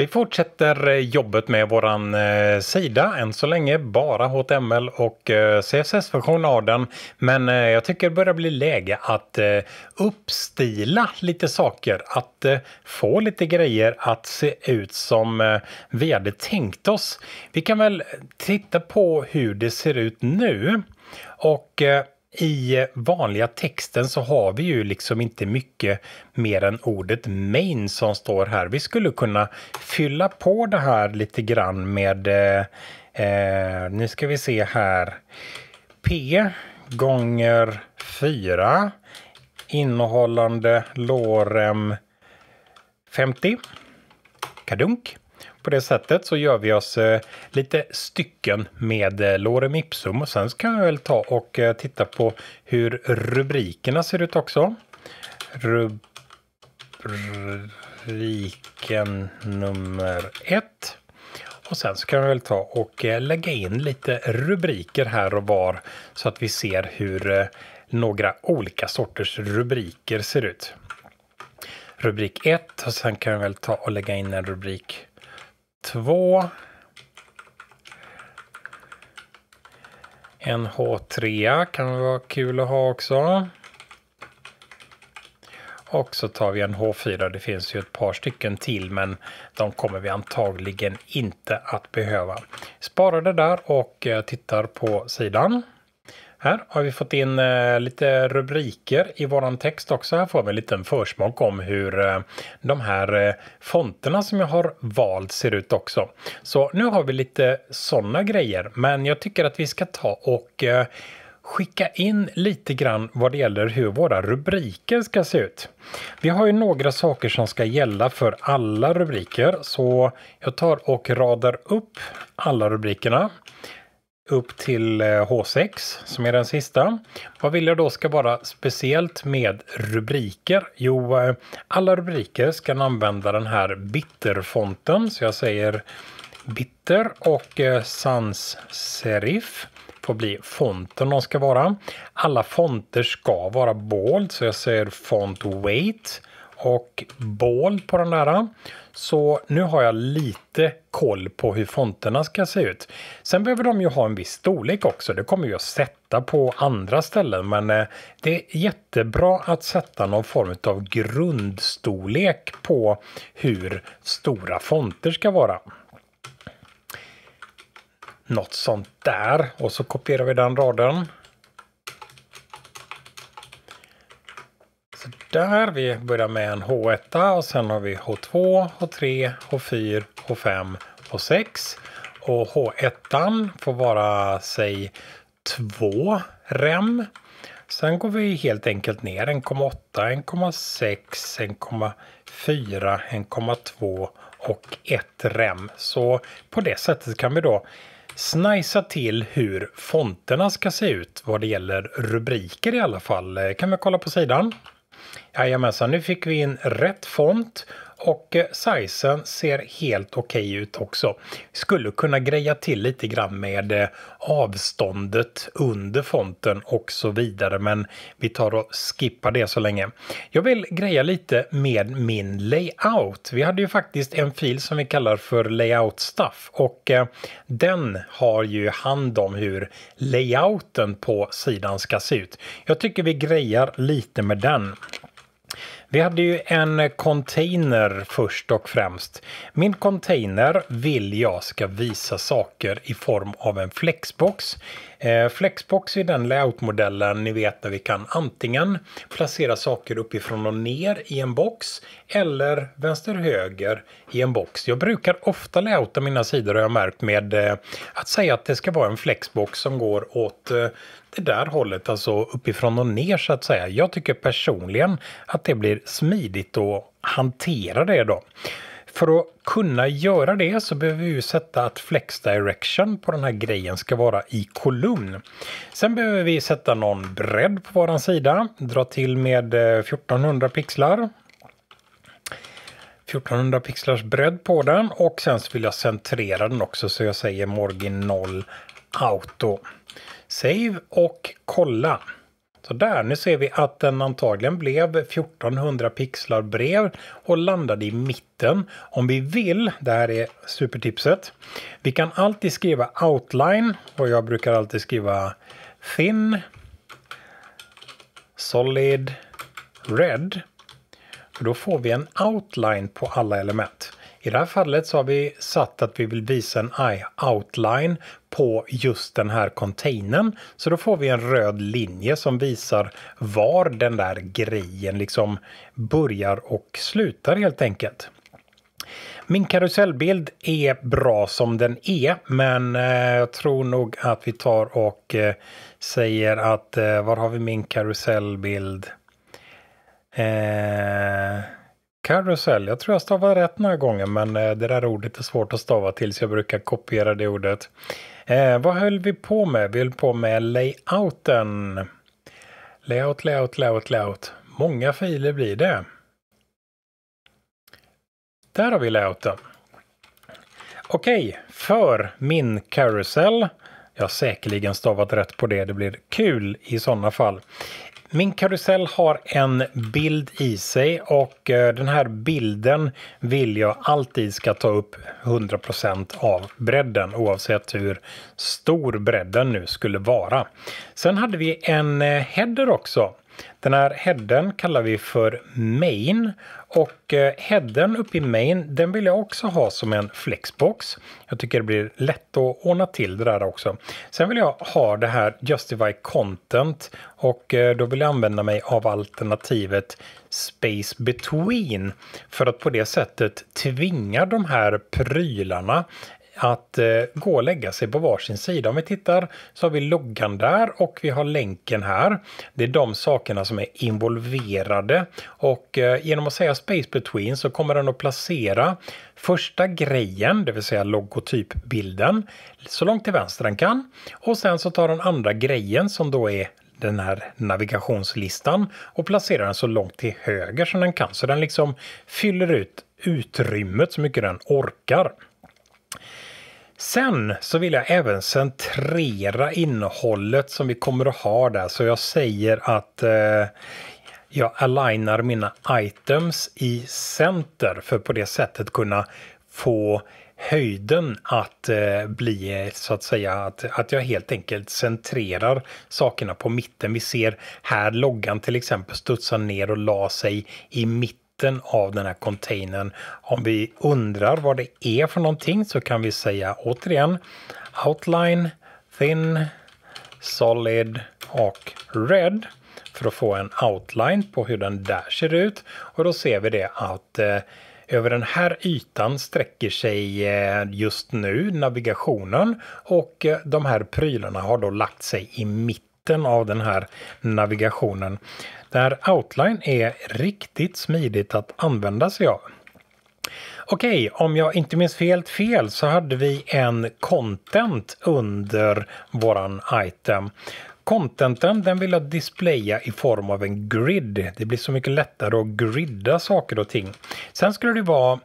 Vi fortsätter eh, jobbet med våran eh, sida, än så länge bara HTML och eh, CSS-version av den. Men eh, jag tycker det börjar bli läge att eh, uppstila lite saker, att eh, få lite grejer att se ut som vi hade tänkt oss. Vi kan väl titta på hur det ser ut nu. Och i vanliga texten så har vi ju liksom inte mycket mer än ordet main som står här. Vi skulle kunna fylla på det här lite grann med, eh, eh nu ska vi se här, P gånger 4 innehållande lorem 50. Kadunk. På det sättet så gör vi oss eh, lite stycken med eh, Lorem Ipsum och sen kan vi väl ta och eh, titta på hur rubrikerna ser ut också. Rubriken nummer ett. Och sen så kan vi väl ta och lägga in lite rubriker här och var så att vi ser hur några olika sorters rubriker ser ut. Rubrik 1 och sen kan vi väl ta och lägga in en rubrik 2. En H3 kan vara kul att ha också. Och så tar vi en H4. Det finns ju ett par stycken till men de kommer vi antagligen inte att behöva. Sparar det där och eh, tittar på sidan. Här har vi fått in eh, lite rubriker i våran text också. Här får vi en liten försmak om hur eh, de här eh, fonterna som jag har valt ser ut också. Så nu har vi lite sådana grejer, men jag tycker att vi ska ta och eh, skicka in lite grann vad det gäller hur våra rubriker ska se ut. Vi har ju några saker som ska gälla för alla rubriker, så jag tar och radar upp alla rubrikerna upp till H6 eh, som är den sista. Vad vill jag då ska vara speciellt med rubriker? Jo, eh, alla rubriker ska använda den här bitterfonten. Så jag säger bitter och eh, sans serif får bli fonten de ska vara. Alla fonter ska vara bold så jag säger font weight och bold på den där. Så nu har jag lite koll på hur fonterna ska se ut. Sen behöver de ju ha en viss storlek också. Det kommer jag sätta på andra ställen, men eh, det är jättebra att sätta någon form av grundstorlek på hur stora fonter ska vara. Något sånt där och så kopierar vi den raden. där. Vi börjar med en H1 och sen har vi H2, H3, H4, H5 och 6. Och H1 får vara, säg, två rem. Sen går vi helt enkelt ner 1,8, 1,6, 1,4, 1,2 och 1 rem. Så på det sättet kan vi då snajsa till hur fonterna ska se ut vad det gäller rubriker i alla fall. Kan vi kolla på sidan? Jajamensan, nu fick vi in rätt font och eh, sizen ser helt okej okay ut också. Skulle kunna greja till lite grann med eh, avståndet under fonten och så vidare men vi tar och skippar det så länge. Jag vill greja lite med min layout. Vi hade ju faktiskt en fil som vi kallar för layout stuff och eh, den har ju hand om hur layouten på sidan ska se ut. Jag tycker vi grejar lite med den. Vi hade ju en container först och främst. Min container vill jag ska visa saker i form av en flexbox. Eh, flexbox är den layoutmodellen ni vet där vi kan antingen placera saker uppifrån och ner i en box eller vänster-höger i en box. Jag brukar ofta layouta mina sidor har jag märkt med eh, att säga att det ska vara en flexbox som går åt eh, det där hållet, alltså uppifrån och ner så att säga. Jag tycker personligen att det blir smidigt att hantera det då. För att kunna göra det så behöver vi sätta att flex direction på den här grejen ska vara i kolumn. Sen behöver vi sätta någon bredd på våran sida, dra till med 1400 eh, pixlar 1400 pixlars bredd på den och sen vill jag centrera den också så jag säger margin 0 auto. Save och kolla. Så där, nu ser vi att den antagligen blev 1400 pixlar bred och landade i mitten. Om vi vill, det här är supertipset, vi kan alltid skriva outline och jag brukar alltid skriva thin, solid, red. För då får vi en outline på alla element. I det här fallet så har vi satt att vi vill visa en outline på just den här containern. Så då får vi en röd linje som visar var den där grejen liksom börjar och slutar helt enkelt. Min karusellbild är bra som den är, men eh, jag tror nog att vi tar och eh, säger att eh, var har vi min karusellbild? Eh... Carousel, jag tror jag stavade rätt den här gången men eh, det där ordet är svårt att stava till så jag brukar kopiera det ordet. Eh, vad höll vi på med? Vi höll på med layouten. Layout, layout, layout, layout. Många filer blir det. Där har vi layouten. Okej, okay, för min carousel. Jag har säkerligen stavat rätt på det. Det blir kul i sådana fall. Min karusell har en bild i sig och eh, den här bilden vill jag alltid ska ta upp 100% av bredden oavsett hur stor bredden nu skulle vara. Sen hade vi en eh, header också den här headen kallar vi för main och eh, headen uppe i main den vill jag också ha som en flexbox. Jag tycker det blir lätt att ordna till det där också. Sen vill jag ha det här Justify Content och eh, då vill jag använda mig av alternativet Space Between för att på det sättet tvinga de här prylarna att eh, gå och lägga sig på varsin sida. Om vi tittar så har vi loggan där och vi har länken här. Det är de sakerna som är involverade och eh, genom att säga space between så kommer den att placera första grejen, det vill säga logotypbilden, så långt till vänster den kan. Och sen så tar den andra grejen som då är den här navigationslistan och placerar den så långt till höger som den kan. Så den liksom fyller ut utrymmet så mycket den orkar. Sen så vill jag även centrera innehållet som vi kommer att ha där så jag säger att eh, jag alignar mina items i center för på det sättet kunna få höjden att eh, bli så att säga att, att jag helt enkelt centrerar sakerna på mitten. Vi ser här loggan till exempel studsar ner och la sig i mitten mitten av den här containern. Om vi undrar vad det är för någonting så kan vi säga återigen outline, thin, solid och red för att få en outline på hur den där ser ut. Och då ser vi det att eh, över den här ytan sträcker sig eh, just nu navigationen och eh, de här prylarna har då lagt sig i mitten mitten av den här navigationen. Där Outline är riktigt smidigt att använda sig av. Okej, om jag inte minns helt fel så hade vi en content under våran item. Contenten den vill jag displaya i form av en grid. Det blir så mycket lättare att gridda saker och ting. Sen skulle det vara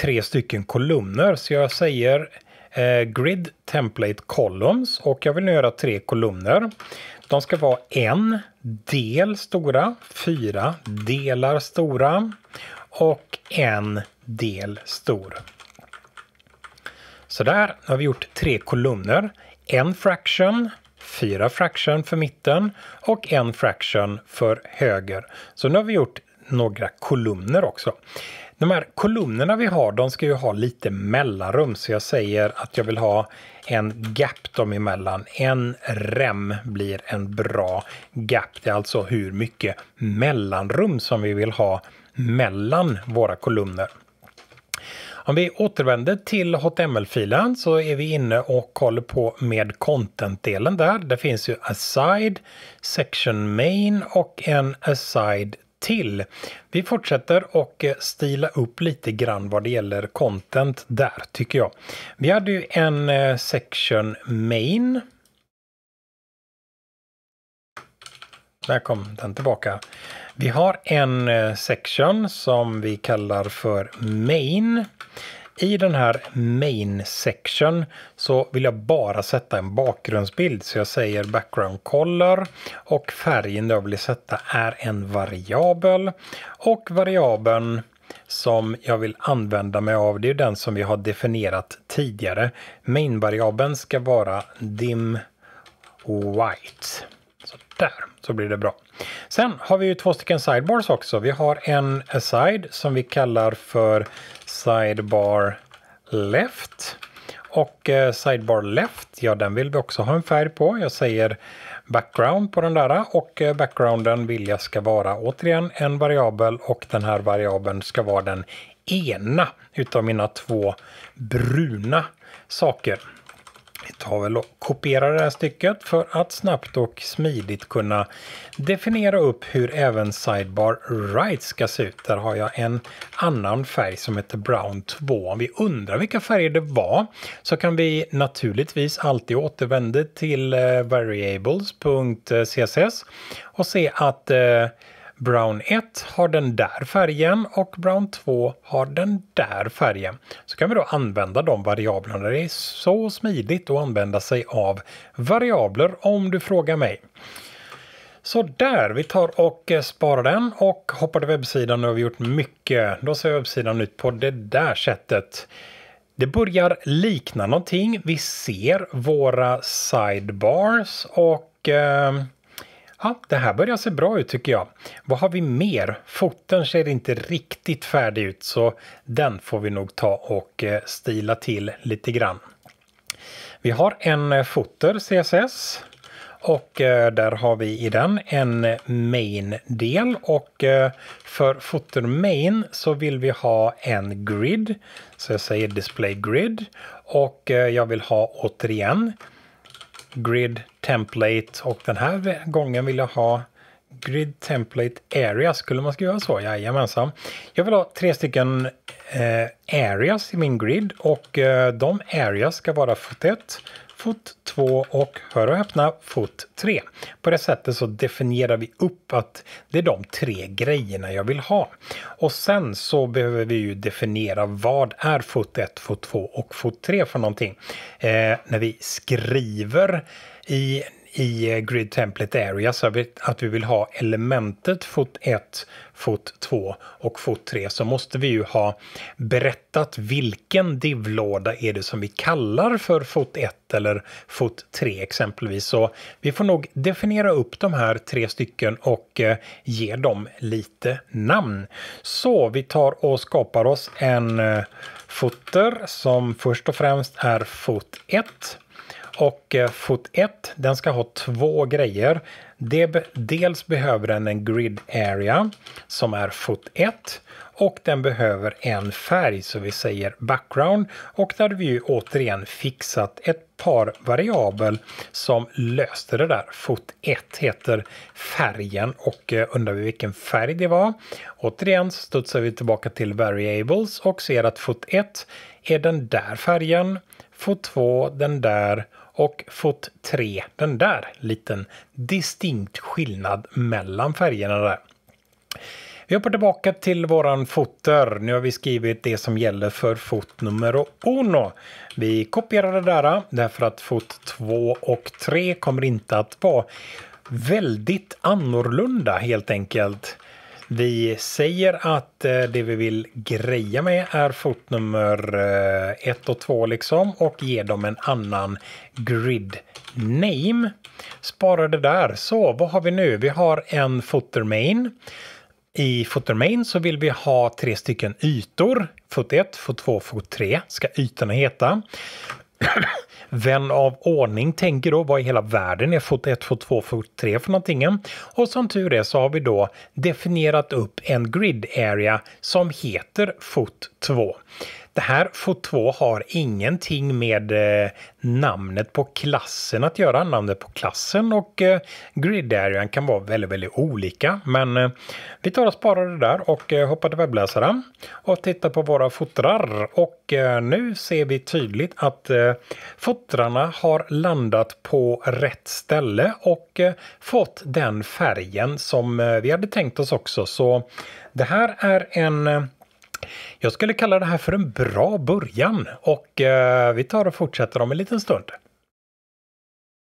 tre stycken kolumner så jag säger eh, Grid Template Columns och jag vill nu göra tre kolumner. De ska vara en del stora, fyra delar stora och en del stor. Så där, nu har vi gjort tre kolumner. En fraction, fyra fraction för mitten och en fraction för höger. Så nu har vi gjort några kolumner också. De här kolumnerna vi har, de ska ju ha lite mellanrum, så jag säger att jag vill ha en gap dem emellan. En rem blir en bra gap. Det är alltså hur mycket mellanrum som vi vill ha mellan våra kolumner. Om vi återvänder till HTML-filen så är vi inne och kollar på med content-delen där. Det finns ju aside, section main och en aside till. Vi fortsätter och eh, stila upp lite grann vad det gäller content där tycker jag. Vi hade ju en eh, section main. Där kom den tillbaka. Vi har en eh, section som vi kallar för main. I den här main section så vill jag bara sätta en bakgrundsbild så jag säger background color och färgen jag vill sätta är en variabel och variabeln som jag vill använda mig av det är den som vi har definierat tidigare. Main-variabeln ska vara dim white. Så där så blir det bra. Sen har vi ju två stycken sidebars också. Vi har en side som vi kallar för sidebar left. Och eh, sidebar left, ja den vill vi också ha en färg på. Jag säger background på den där och eh, backgrounden vill jag ska vara återigen en variabel och den här variabeln ska vara den ena utav mina två bruna saker. Vi tar väl och kopierar det här stycket för att snabbt och smidigt kunna definiera upp hur även Sidebar Right ska se ut. Där har jag en annan färg som heter Brown 2. Om vi undrar vilka färger det var så kan vi naturligtvis alltid återvända till eh, variables.css eh, och se att eh, Brown 1 har den där färgen och Brown 2 har den där färgen. Så kan vi då använda de variablerna. Det är så smidigt att använda sig av variabler om du frågar mig. Så där, vi tar och eh, sparar den och hoppar till webbsidan. Nu har vi gjort mycket. Då ser webbsidan ut på det där sättet. Det börjar likna någonting. Vi ser våra sidebars och eh, Ja, det här börjar se bra ut tycker jag. Vad har vi mer? Foten ser inte riktigt färdig ut så den får vi nog ta och eh, stila till lite grann. Vi har en eh, footer CSS och eh, där har vi i den en main-del och för footer main så vill vi ha en grid. Så jag säger display grid och jag vill ha återigen grid template och den här gången vill jag ha grid template area. Skulle man skriva så? Jajamensan. Jag vill ha tre stycken eh, areas i min grid och eh, de areas ska vara footet, fot 2 och, hör och häpna, fot 3. På det sättet så definierar vi upp att det är de tre grejerna jag vill ha. Och sen så behöver vi ju definiera vad är fot 1, fot 2 och fot 3 för någonting. Eh, när vi skriver i i eh, Grid Template Area så att vi vill ha elementet fot 1, fot 2 och fot 3 så måste vi ju ha berättat vilken divlåda är det som vi kallar för fot 1 eller fot 3 exempelvis. Så vi får nog definiera upp de här tre stycken och eh, ge dem lite namn. Så vi tar och skapar oss en eh, footer som först och främst är fot 1 och eh, fot 1, den ska ha två grejer. Dels behöver den en grid area som är fot 1 och den behöver en färg, så vi säger background. Och där har vi ju återigen fixat ett par variabel som löste det där. Fot 1 heter färgen och eh, undrar vi vilken färg det var. Återigen studsar vi tillbaka till variables och ser att fot 1 är den där färgen, fot 2 den där och fått tre, den där liten distinkt skillnad mellan färgerna där. Vi hoppar tillbaka till våran fotter. Nu har vi skrivit det som gäller för fot nummer uno. Vi kopierar det där därför att fot 2 och 3 kommer inte att vara väldigt annorlunda helt enkelt. Vi säger att eh, det vi vill greja med är fotnummer 1 eh, och 2 liksom och ge dem en annan grid name. Spara det där. Så vad har vi nu? Vi har en footer main. I footer main så vill vi ha tre stycken ytor. Foot 1, foot 2, foot 3 ska ytorna heta. Vän av ordning tänker då vad i hela världen är fot 1, fot 2, fot 3 för någonting. Och som tur är så har vi då definierat upp en grid area som heter fot 2. Det här FOT2 har ingenting med eh, namnet på klassen att göra. Namnet på klassen och eh, grid-arean kan vara väldigt, väldigt olika. Men eh, vi tar och sparar det där och eh, hoppar till webbläsaren och tittar på våra fotrar. Och eh, nu ser vi tydligt att eh, fotrarna har landat på rätt ställe och eh, fått den färgen som eh, vi hade tänkt oss också. Så det här är en eh, jag skulle kalla det här för en bra början och eh, vi tar och fortsätter om en liten stund.